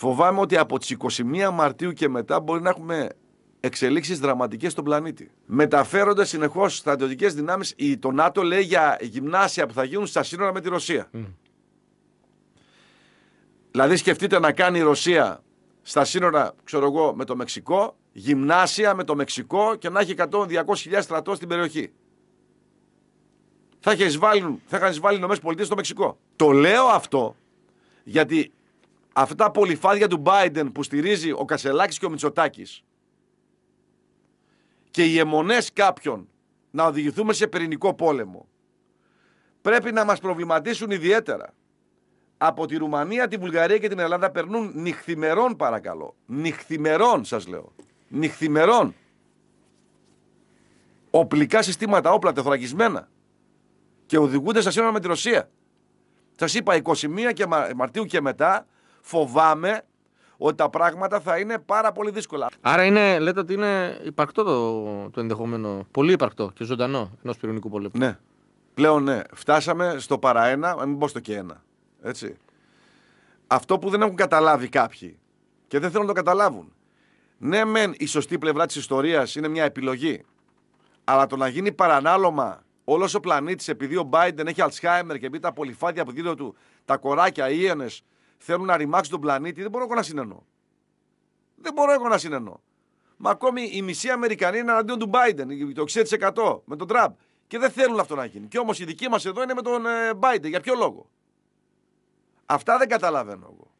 Φοβάμαι ότι από τις 21 Μαρτίου και μετά μπορεί να έχουμε εξελίξεις δραματικές στον πλανήτη. Μεταφέρονται συνεχώς στρατιωτικές δυνάμεις. Το ΝΑΤΟ λέει για γυμνάσια που θα γίνουν στα σύνορα με τη Ρωσία. Mm. Δηλαδή, σκεφτείτε να κάνει η Ρωσία στα σύνορα, ξέρω εγώ, με το Μεξικό, γυμνάσια με το Μεξικό και να έχει 100-200.000 στρατό στην περιοχή. Θα, θα είχαν εισβάλει οι ΗΠΑ στο Μεξικό. Το λέω αυτό γιατί αυτά τα πολυφάδια του Biden που στηρίζει ο Κασελάκης και ο Μητσοτάκης και οι αιμονές κάποιων να οδηγηθούμε σε πυρηνικό πόλεμο πρέπει να μας προβληματίσουν ιδιαίτερα. Από τη Ρουμανία, τη Βουλγαρία και την Ελλάδα περνούν νυχθημερών παρακαλώ. Νυχθημερών σας λέω. Νυχθημερών. Οπλικά συστήματα, όπλα τεθωρακισμένα. Και οδηγούνται στα σύνορα με τη Ρωσία. Σας είπα 21 και Μαρτίου και μετά φοβάμαι ότι τα πράγματα θα είναι πάρα πολύ δύσκολα. Άρα είναι, λέτε ότι είναι υπαρκτό το, το ενδεχόμενο, πολύ υπαρκτό και ζωντανό ενός πυρηνικού πολέμου. Ναι. Πλέον ναι. Φτάσαμε στο παραένα, ε, μην πω στο και ένα. Έτσι. Αυτό που δεν έχουν καταλάβει κάποιοι και δεν θέλουν να το καταλάβουν. Ναι, μεν η σωστή πλευρά της ιστορίας είναι μια επιλογή. Αλλά το να γίνει παρανάλωμα όλος ο πλανήτης επειδή ο Biden έχει Αλτσχάιμερ και μπει τα πολυφάδια από γύρω του, τα κοράκια, οι ένε, θέλουν να ρημάξουν τον πλανήτη, δεν μπορώ εγώ να συνενώ. Δεν μπορώ εγώ να συνενώ. Μα ακόμη η μισή Αμερικανή είναι εναντίον του Biden, το 60% με τον Τραμπ. Και δεν θέλουν αυτό να γίνει. Και όμως η δική μας εδώ είναι με τον ε, Biden. Για ποιο λόγο. Αυτά δεν καταλαβαίνω εγώ.